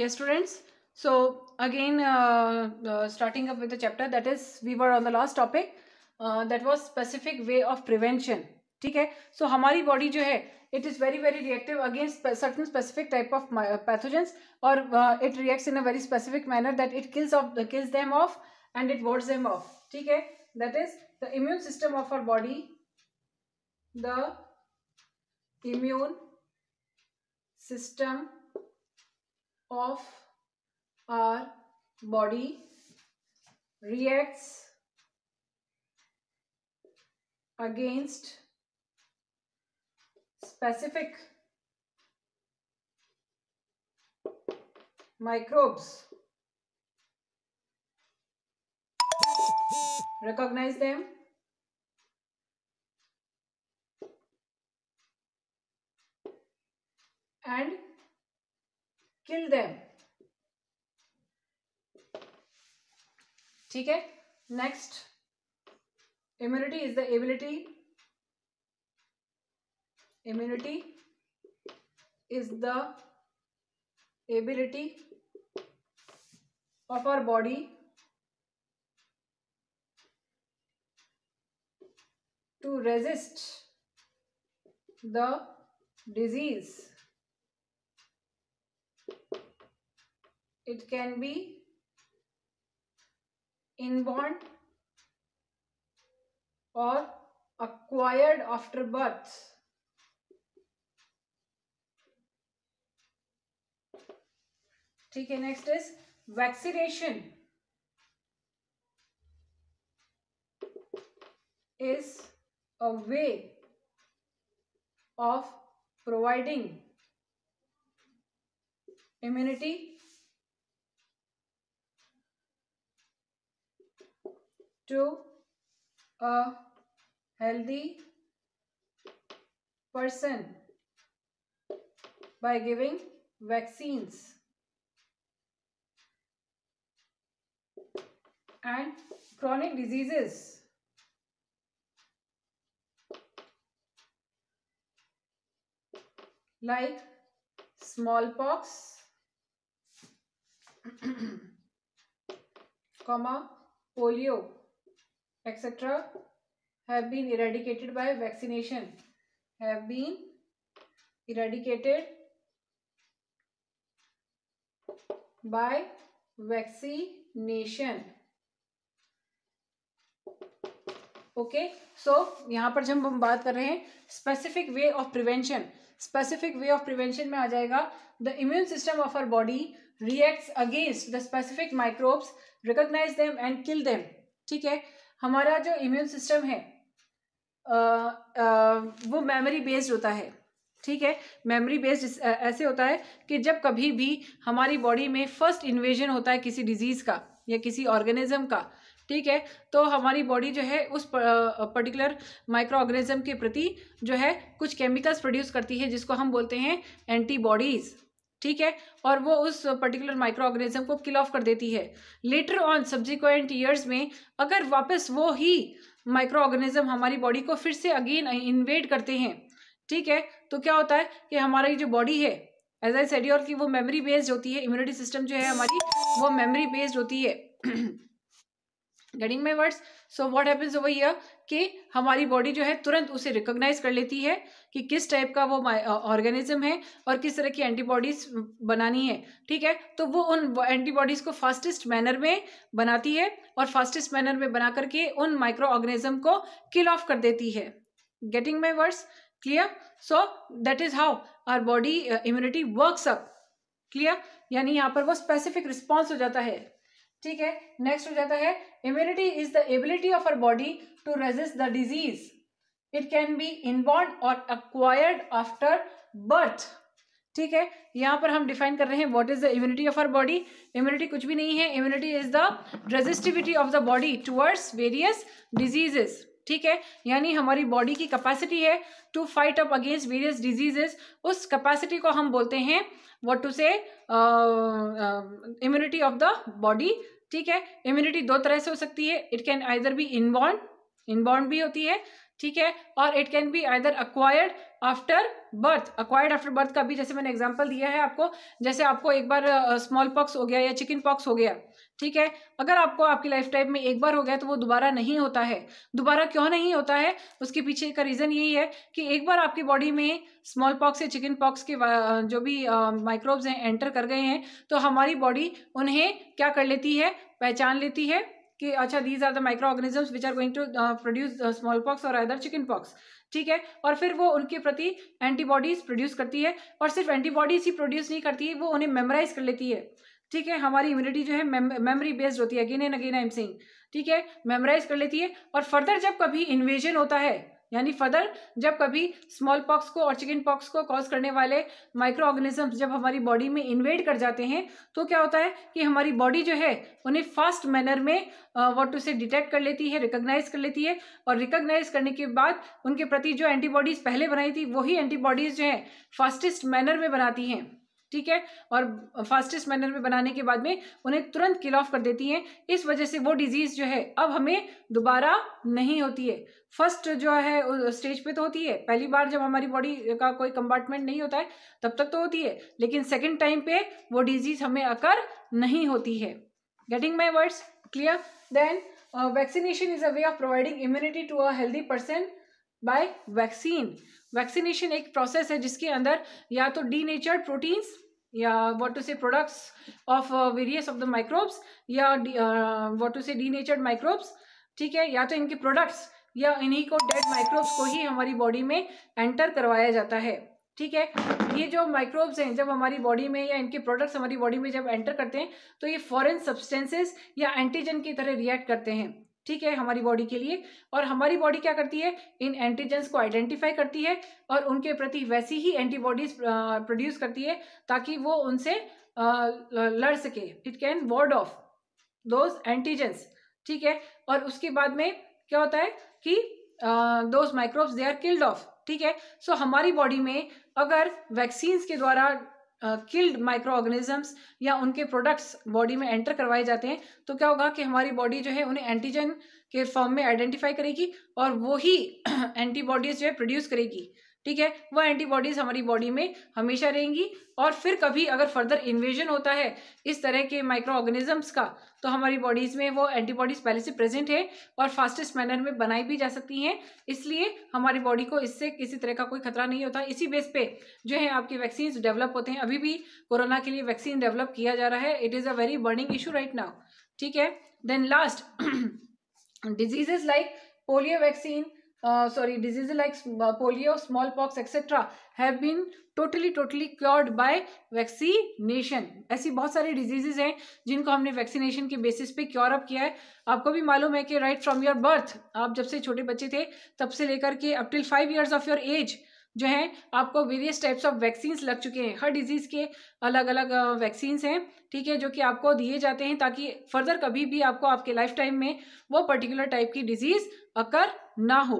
yes students so again uh, uh, starting up with the chapter that is we were on the last topic uh, that was specific way of prevention ठीक है सो so, हमारी body जो है it is very very reactive against certain specific type of pathogens और it reacts in a very specific manner that it kills off kills them off and it wards them off ठीक है that is the immune system of our body the immune system of our body reacts against specific microbes. Recognize them. And kill them ठीक है next immunity is the ability immunity is the ability of our body to resist the disease It can be inborn or acquired after birth. Okay, next is vaccination. is a way of providing immunity to a healthy person by giving vaccines and chronic diseases like smallpox comma polio etc have been eradicated by vaccination have been eradicated by vaccination okay so यहाँ पर जब हम बात कर रहे हैं specific way of prevention specific way of prevention में आ जाएगा the immune system of our body reacts against the specific microbes recognize them and kill them ठीक है हमारा जो इम्यून सिस्टम है आ, आ, वो मेमोरी बेस्ड होता है ठीक है मेमोरी बेस्ड ऐसे होता है कि जब कभी भी हमारी बॉडी में फर्स्ट इन्वेजन होता है किसी डिजीज़ का या किसी ऑर्गेनिज्म का ठीक है तो हमारी बॉडी जो है उस पर्टिकुलर माइक्रो ऑर्गेनिज्म के प्रति जो है कुछ केमिकल्स प्रोड्यूस करती है जिसको हम बोलते हैं एंटीबॉडीज़ ठीक है और वो उस पर्टिकुलर माइक्रो ऑर्गेनिज्म को किल ऑफ कर देती है लेटर ऑन सब्जिक्वेंट ईयर्स में अगर वापस वो ही माइक्रो ऑर्गेनिज्म हमारी बॉडी को फिर से अगेन इन्वेड करते हैं ठीक है तो क्या होता है कि हमारी जो बॉडी है एज आई सेडियोर की वो मेमोरी बेस्ड होती है इम्यूनिटी सिस्टम जो है हमारी वो मेमोरी बेस्ड होती है getting my words so what happens over ये कि हमारी बॉडी जो है तुरंत उसे रिकोगनाइज कर लेती है कि किस टाइप का वो ऑर्गेनिज्म uh, है और किस तरह की एंटीबॉडीज बनानी है ठीक है तो वो उन एंटीबॉडीज़ को फास्टेस्ट मैनर में बनाती है और फास्टेस्ट मैनर में बना करके उन माइक्रो ऑर्गेनिज्म को किल ऑफ कर देती है getting my words clear so that is how our body immunity works up clear यानी यहाँ पर वो स्पेसिफिक रिस्पॉन्स हो जाता है ठीक है नेक्स्ट हो जाता है immunity is the ability of our body to resist the disease it can be inborn और अक्वायर्ड आफ्टर बर्थ ठीक है यहाँ पर हम डिफाइन कर रहे हैं what is the immunity of our body immunity कुछ भी नहीं है immunity is the resistivity of the body towards various diseases ठीक है यानी हमारी बॉडी की कैपेसिटी है to fight up against various diseases उस कैपेसिटी को हम बोलते हैं what to say immunity of the body ठीक है इम्यूनिटी दो तरह से हो सकती है it can either be inborn inborn भी होती है ठीक है और it can be either acquired after birth acquired after birth का भी जैसे मैंने एग्जाम्पल दिया है आपको जैसे आपको एक बार स्मॉल uh, पॉक्स हो गया या चिकन पॉक्स हो गया ठीक है अगर आपको आपकी लाइफ टाइम में एक बार हो गया तो वो दोबारा नहीं होता है दोबारा क्यों नहीं होता है उसके पीछे का रीज़न यही है कि एक बार आपकी बॉडी में स्मॉल पॉक्स या चिकन पॉक्स के जो भी माइक्रोब्स हैं एंटर कर गए हैं तो हमारी बॉडी उन्हें क्या कर लेती है पहचान लेती है कि अच्छा these are the microorganisms which are going to produce smallpox और अदर चिकन पॉक्स ठीक है और फिर वो उनके प्रति एंटीबॉडीज प्रोड्यूस करती है और सिर्फ एंटीबॉडीज ही प्रोड्यूस नहीं करती है वो उन्हें मेमोराइज कर लेती है ठीक है हमारी इम्यूनिटी जो है मेमोरी बेस्ड होती है again and again I am saying ठीक है मेमोराइज कर लेती है और फर्दर जब कभी इन्वेजन होता है यानी फर्दर जब कभी स्मॉल पॉक्स को और चिकन पॉक्स को कॉज करने वाले माइक्रो ऑर्गेनिजम्स जब हमारी बॉडी में इन्वेड कर जाते हैं तो क्या होता है कि हमारी बॉडी जो है उन्हें फास्ट मैनर में वॉट टू से डिटेक्ट कर लेती है रिकोगनाइज कर लेती है और रिकोगनाइज करने के बाद उनके प्रति जो एंटीबॉडीज़ पहले बनाई थी वही एंटीबॉडीज़ जो है फास्टेस्ट मैनर में बनाती हैं ठीक है और फास्टेस्ट मैनर में बनाने के बाद में उन्हें तुरंत किल ऑफ कर देती हैं इस वजह से वो डिजीज़ जो है अब हमें दोबारा नहीं होती है फर्स्ट जो है स्टेज पे तो होती है पहली बार जब हमारी बॉडी का कोई कंपार्टमेंट नहीं होता है तब तक तो होती है लेकिन सेकेंड टाइम पे वो डिजीज़ हमें अकर नहीं होती है getting my words clear then vaccination is a way of providing immunity to a healthy person by vaccine vaccination एक प्रोसेस है जिसके अंदर या तो डी नेचर प्रोटीन्स या what to say products of various of the microbes या what to say denature microbes ठीक है या तो इनके प्रोडक्ट्स या इन्हीं को डेड माइक्रोब्स को ही हमारी बॉडी में एंटर करवाया जाता है ठीक है ये जो माइक्रोब्स हैं जब हमारी बॉडी में या इनके प्रोडक्ट्स हमारी बॉडी में जब एंटर करते हैं तो ये फॉरेन सब्सटेंसेस या एंटीजन की तरह रिएक्ट करते हैं ठीक है हमारी बॉडी के लिए और हमारी बॉडी क्या करती है इन एंटीजेंस को आइडेंटिफाई करती है और उनके प्रति वैसी ही एंटीबॉडीज प्रोड्यूस करती है ताकि वो उनसे लड़ सके it can ward off those antigens ठीक है और उसके बाद में क्या होता है कि those microbes they are killed off ठीक है सो हमारी बॉडी में अगर वैक्सीन्स के द्वारा किल्ड माइक्रो ऑर्गेनिजम्स या उनके प्रोडक्ट्स बॉडी में एंटर करवाए जाते हैं तो क्या होगा कि हमारी बॉडी जो है उन्हें एंटीजन के फॉर्म में आइडेंटिफाई करेगी और वही एंटीबॉडीज जो है प्रोड्यूस करेगी ठीक है वह एंटीबॉडीज हमारी बॉडी में हमेशा रहेंगी और फिर कभी अगर फर्दर इन्वेजन होता है इस तरह के माइक्रो ऑर्गेनिजम्स का तो हमारी बॉडीज़ में वो एंटीबॉडीज़ पहले से प्रेजेंट है और फास्टेस्ट मैनर में बनाई भी जा सकती हैं इसलिए हमारी बॉडी को इससे किसी तरह का कोई खतरा नहीं होता इसी बेस पे जो है आपके वैक्सीन डेवलप होते हैं अभी भी कोरोना के लिए वैक्सीन डेवलप किया जा रहा है it is a very burning issue right now ठीक है then last diseases like polio vaccine sorry disease like polio smallpox etcetera have been totally totally cured by vaccination ऐसी बहुत सारी डिजीजेज हैं जिनको हमने वैक्सीनेशन के बेसिस पे क्योर अप किया है आपको भी मालूम है कि राइट फ्रॉम योर बर्थ आप जब से छोटे बच्चे थे तब से लेकर के up till five years of your age जो है आपको वेरियस टाइप्स ऑफ वैक्सीन्स लग चुके हैं हर डिजीज़ के अलग अलग वैक्सीन्स हैं ठीक है जो कि आपको दिए जाते हैं ताकि फर्दर कभी भी आपको आपके लाइफ टाइम में वो पर्टिकुलर टाइप की डिजीज़ अकर ना हो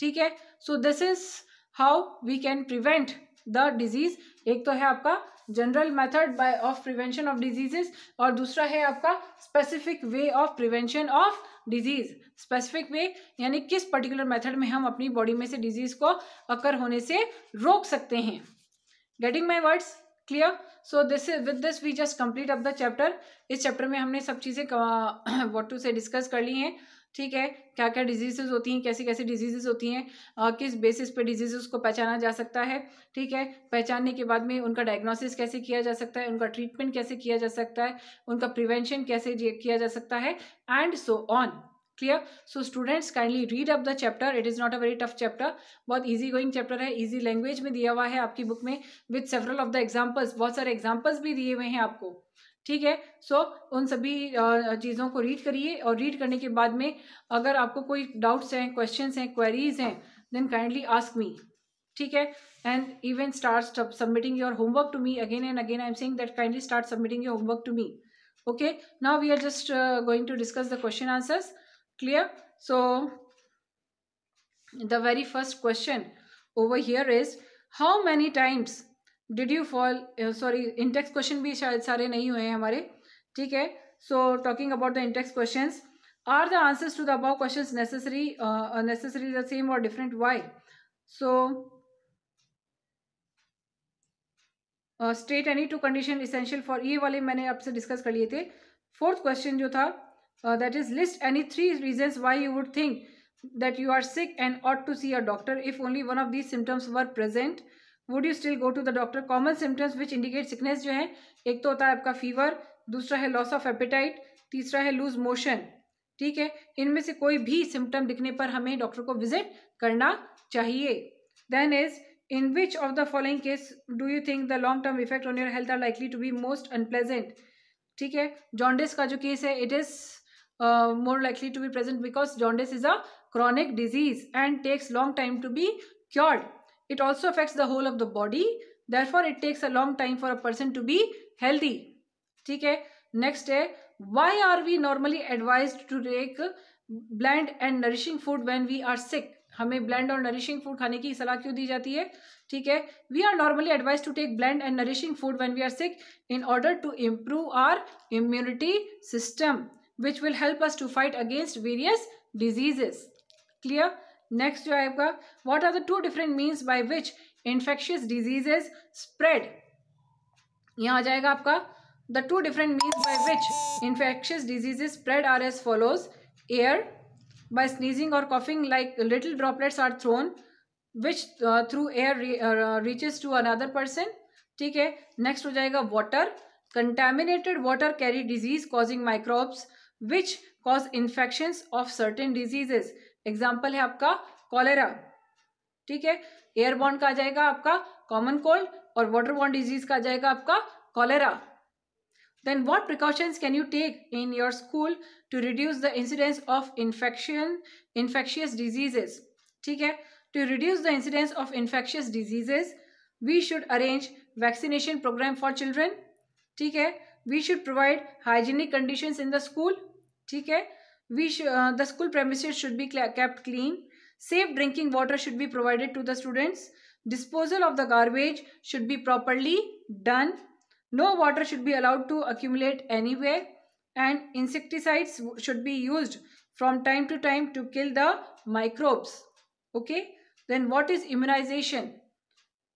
ठीक है so this is how we can prevent the disease एक तो है आपका general method by of prevention of diseases और दूसरा है आपका specific way of prevention of disease specific way यानी किस पर्टिकुलर मेथड में हम अपनी बॉडी में से डिजीज को अकर होने से रोक सकते हैं getting my words clear so this with this we just complete up the chapter इस चैप्टर में हमने सब चीज़ें वॉट टू से डिस्कस कर ली हैं ठीक है क्या क्या डिजीजेस होती हैं कैसी कैसी डिजीजेस होती हैं किस बेसिस पे डिजीजेस को पहचाना जा सकता है ठीक है पहचानने के बाद में उनका डायग्नोसिस कैसे किया जा सकता है उनका ट्रीटमेंट कैसे किया जा सकता है उनका प्रिवेंशन कैसे किया जा सकता है and so on clear so students kindly read up the chapter it is not a very tough chapter बहुत ईजी गोइंग चैप्टर है ईजी लैंग्वेज में दिया हुआ है आपकी बुक में with several of the examples बहुत सारे एग्जाम्पल्स भी दिए हुए हैं आपको ठीक है सो उन सभी चीज़ों को रीड करिए और रीड करने के बाद में अगर आपको कोई डाउट्स हैं क्वेश्चन हैं क्वेरीज हैं देन काइंडली आस्क मी ठीक है and even start submitting your homework to me again and again I am saying that kindly start submitting your homework to me okay now we are just going to discuss the question answers clear so the very first question over here is how many times did you fall sorry intext question भी शायद सारे नहीं हुए हैं हमारे ठीक है so talking about the intext question are the answers to the above question necessary necessary the same और different why so state any two condition essential for ये वाले मैंने आपसे डिस्कस कर लिए थे फोर्थ क्वेश्चन जो था that is list any three reasons why you would think that you are sick and ought to see a doctor if only one of these symptoms were present would you still go to the doctor common symptoms which indicate sickness जो है एक तो होता है आपका fever दूसरा है loss of appetite तीसरा है लूज मोशन ठीक है इनमें से कोई भी सिम्टम दिखने पर हमें डॉक्टर को विजिट करना चाहिए then is in which of the following case do you think the long term effect on your health are likely to be most unpleasant ठीक है जॉन्डिस का जो केस है it is more likely to be present because jaundice is a chronic disease and takes long time to be cured it also affects the whole of the body therefore it takes a long time for a person to be healthy Okay. Next, day why are we normally advised to take bland and nourishing food when we are sick हमें bland और nourishing food खाने की सलाह क्यों दी जाती है ठीक है we are normally advise to take bland and nourishing food when we are sick in order to improve our immunity system which will help us to fight against various diseases clear next जो है आपका what are the two different means by which infectious diseases spread यहाँ आ जाएगा आपका the two different means by which infectious diseases spread are as follows air by sneezing और coughing like little droplets are thrown which through air reaches to uh, person uh, ठीक है next हो जाएगा water contaminated water carry disease causing microbes which cause infections of certain diseases example है आपका cholera ठीक है air bond का आ जाएगा आपका कॉमन कोल्ड और वाटर बॉन्ड डिजीज का आ जाएगा आपका cholera then what precaution can you take in your school to reduce the incidence of infection infectious diseases ठीक है to reduce the incidence of infectious diseases we should arrange vaccination program for children ठीक है we should provide hygienic condition in the school ठीक है We sh uh, the school premises should be kept clean. Safe drinking water should be provided to the students. Disposal of the garbage should be properly done. No water should be allowed to accumulate anywhere. And insecticides should be used from time to time to kill the microbes. Okay. Then what is immunization?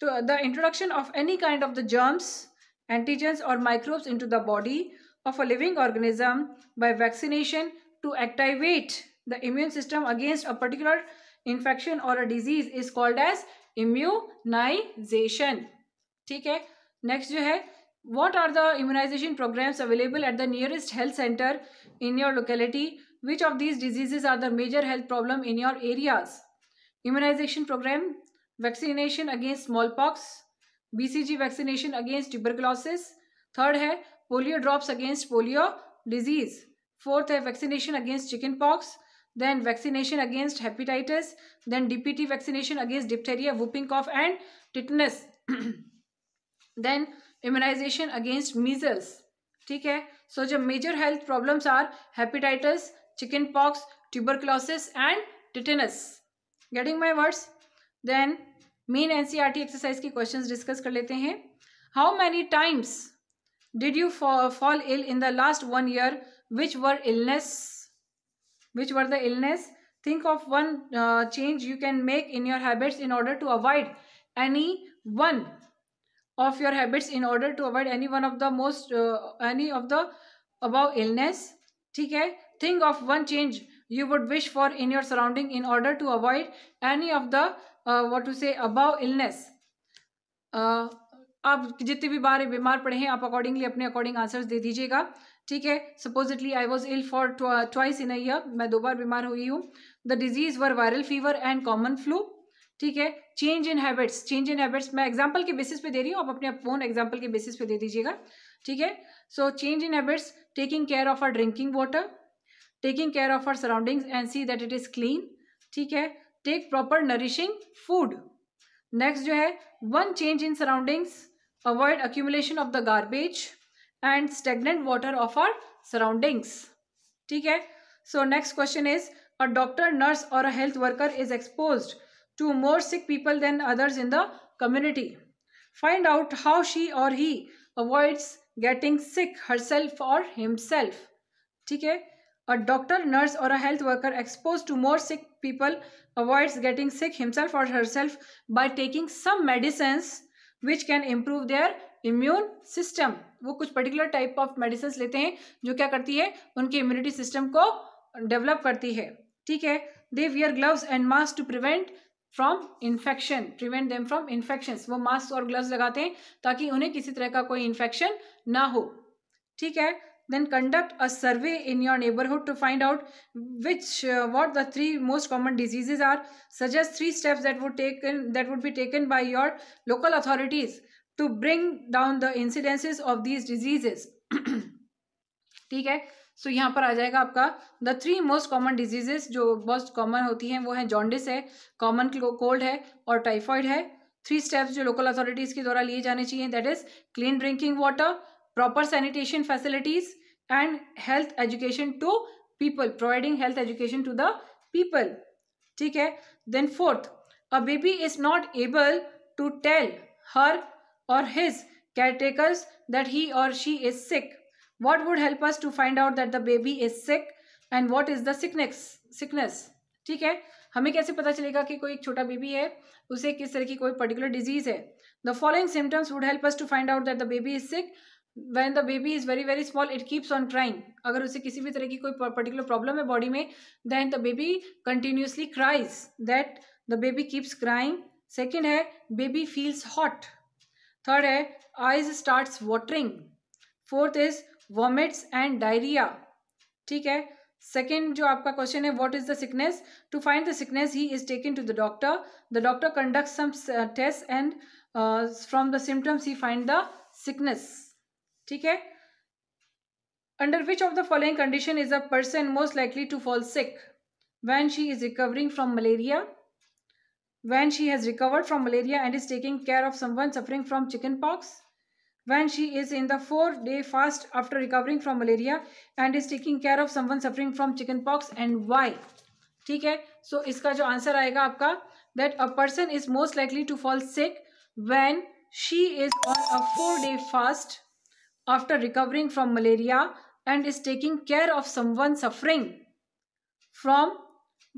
To, uh, the introduction of any kind of the germs, antigens or microbes into the body of a living organism by vaccination to activate the immune system against a particular infection or a disease is called as immunization ठीक है next जो है what are the immunization programs available at the nearest health center in your locality which of these diseases are the major health problem in your areas immunization program vaccination against smallpox bcg vaccination against tuberculosis third है polio drops against polio disease fourth है vaccination against chickenpox then vaccination against hepatitis then DPT vaccination against diphtheria whooping cough and tetanus then immunization against measles ठीक है so जब major health problems are hepatitis chickenpox tuberculosis and tetanus getting my words then main NCR exercise के question discuss कर लेते हैं how many times did you fall ill in the last one year which were illness which were the illness think of one uh, change you can make in your habits in order to avoid any one of your habits in order to avoid any one of the most uh, any of the above illness ठीक है think of one change you would wish for in your surrounding in order to avoid any of the uh, what to say above illness uh, आप जितनी भी बार बीमार पड़े हैं आप accordingly अपने अकॉर्डिंग आंसर्स दे दीजिएगा ठीक है supposedly I was ill for twice in a मैं दो बार बीमार हुई हूँ the disease were viral fever and common flu ठीक है change in habits change in habits मैं एग्जाम्पल के बेसिस पे दे रही हूँ आप अपने फोन एग्जाम्पल के बेसिस पे दे दीजिएगा ठीक है so change in habits taking care of our drinking water taking care of our surroundings and see that it is clean ठीक है take proper nourishing food next जो है one change in surroundings avoid accumulation of the garbage and stagnant water of our surroundings. Okay. So next question is a doctor, nurse or a health worker is exposed to more sick people than others in the community. Find out how she or he avoids getting sick herself or himself. Okay. A doctor, nurse or a health worker exposed to more sick people avoids getting sick himself or herself by taking some medicines which can improve their immune system वो कुछ particular type of medicine लेते हैं जो क्या करती है उनके immunity system को डेवलप करती है ठीक है they wear gloves and mask to prevent from infection prevent them from infection वो मास्क और ग्लव्स लगाते हैं ताकि उन्हें किसी तरह का कोई इन्फेक्शन ना हो ठीक है then conduct a survey in your neighbourhood to find out which what the three most common diseases are suggest three steps that would taken that would be taken by your local authorities to bring down the incidences of these diseases ठीक है सो so, यहाँ पर आ जाएगा आपका the three most common diseases जो most common होती हैं वो हैं जॉन्डिस है कॉमन कोल्ड है और टाइफॉइड है थ्री स्टेप्स जो लोकल अथॉरिटीज़ के द्वारा लिए जाने चाहिए that is clean drinking water proper sanitation facilities and health education to people providing health education to the people ठीक है then fourth a baby is not able to tell her or his caretakers that he or she is sick. What would help us to find out that the baby is sick and what is the sickness? Sickness. ठीक है हमें कैसे पता चलेगा कि कोई एक छोटा बेबी है उसे किस तरह की कोई पर्टिकुलर डिजीज है the following symptoms would help us to find out that the baby is sick when the baby is very very small it keeps on crying अगर उसे किसी भी तरह की कोई पर्टिकुलर प्रॉब्लम है बॉडी में then the baby continuously cries that the baby keeps crying second है बेबी फील्स हॉट थर्ड है eyes starts watering fourth is vomits and diarrhoea ठीक है सेकेंड जो आपका क्वेश्चन है what is the sickness to find the sickness he is taken to the doctor the doctor conduct some test and from the symptoms he find the sickness ठीक है under which of the following condition is a person most likely to fall sick when she is recovering from malaria when she has recovered from malaria and is taking care of someone suffering from chickenpox, when she is in the four day fast after recovering from malaria and is taking care of someone suffering from chickenpox and why ठीक so, इसका answer answer आएगा आपका that a person is most likely to fall sick when she is on a four day fast after recovering from malaria and is taking care of someone suffering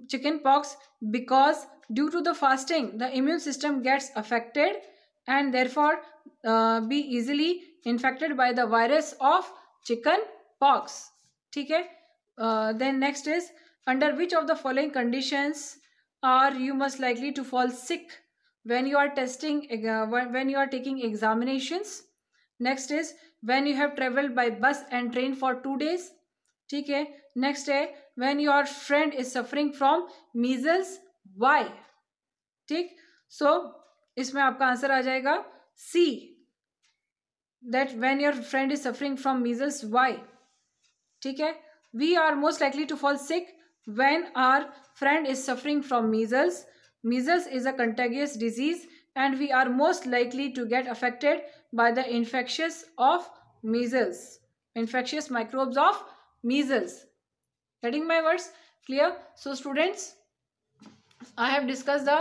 Chicken pox because due to the fasting the immune system gets affected and therefore uh, be easily infected by the virus of chicken pox. Okay. uh, then next is under which of the following conditions are you most likely to fall sick when you are testing uh, when you are taking examinations next is when you have traveled by bus and train for two days Okay. Next is. when your friend is suffering from measles why ठीक सो so, इसमें आपका answer आ जाएगा see that when your friend is suffering from measles why ठीक है we are most likely to fall sick when our friend is suffering from measles measles is a contagious disease and we are most likely to get affected by the infectious of measles infectious microbes of measles getting my words clear so students i have discussed the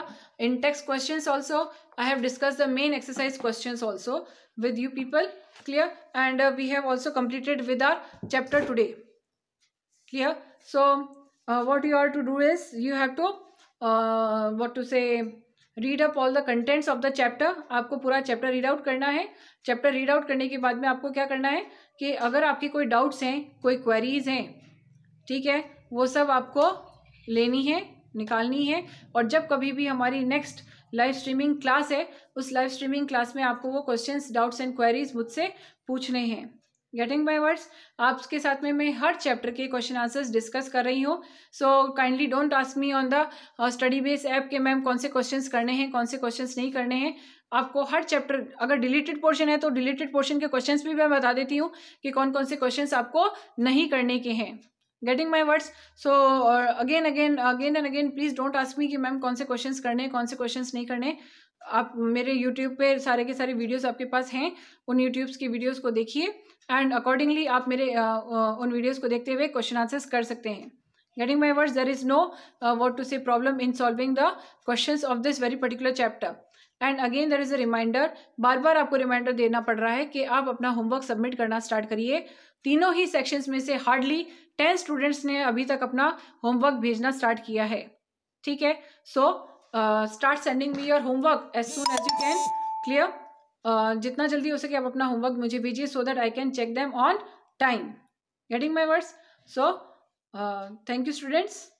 in-text questions also i have discussed the main exercise questions also with you people clear and uh, we have also completed with our chapter today clear so uh, what you are to do is you have to uh, what to say read up all the contents of the chapter आपको पूरा chapter read out करना है chapter read out करने के बाद में आपको क्या करना है कि अगर आपके कोई डाउट्स हैं कोई क्वेरीज हैं ठीक है वो सब आपको लेनी है निकालनी है और जब कभी भी हमारी नेक्स्ट लाइव स्ट्रीमिंग क्लास है उस लाइव स्ट्रीमिंग क्लास में आपको वो क्वेश्चंस डाउट्स एंड क्वेरीज मुझसे पूछने हैं गेटिंग बाई वर्ड्स आपके साथ में मैं हर चैप्टर के क्वेश्चन आंसर्स डिस्कस कर रही हूँ so kindly don't ask me on the study base app के मैम कौन से क्वेश्चंस करने हैं कौन से क्वेश्चंस नहीं करने हैं आपको हर चैप्टर अगर डिलीटेड पोर्शन है तो डिलीटेड पोर्शन के क्वेश्चंस भी मैं बता देती हूँ कि कौन कौन से क्वेश्चंस आपको नहीं करने के हैं गेटिंग माई वर्ड्स सो और again again again and again please don't ask me कि मैम कौन से क्वेश्चंस करने हैं कौन से क्वेश्चंस नहीं करने आप मेरे यूट्यूब पे सारे के सारे वीडियोस आपके पास हैं उन यूट्यूब्स की वीडियोस को देखिए एंड अकॉर्डिंगली आप मेरे uh, uh उन वीडियोस को देखते हुए क्वेश्चन आंसर्स कर सकते हैं getting my words there is no what to say problem in solving the question of this very particular chapter and again there is a reminder बार बार आपको रिमाइंडर देना पड़ रहा है कि आप अपना होमवर्क सबमिट करना स्टार्ट करिए तीनों ही सेक्शंस में से हार्डली टेन स्टूडेंट्स ने अभी तक अपना होमवर्क भेजना स्टार्ट किया है ठीक है so start sending me your homework as soon as you can clear जितना जल्दी हो सके आप अपना होमवर्क मुझे भेजिए so that I can check them on time getting my words so thank you students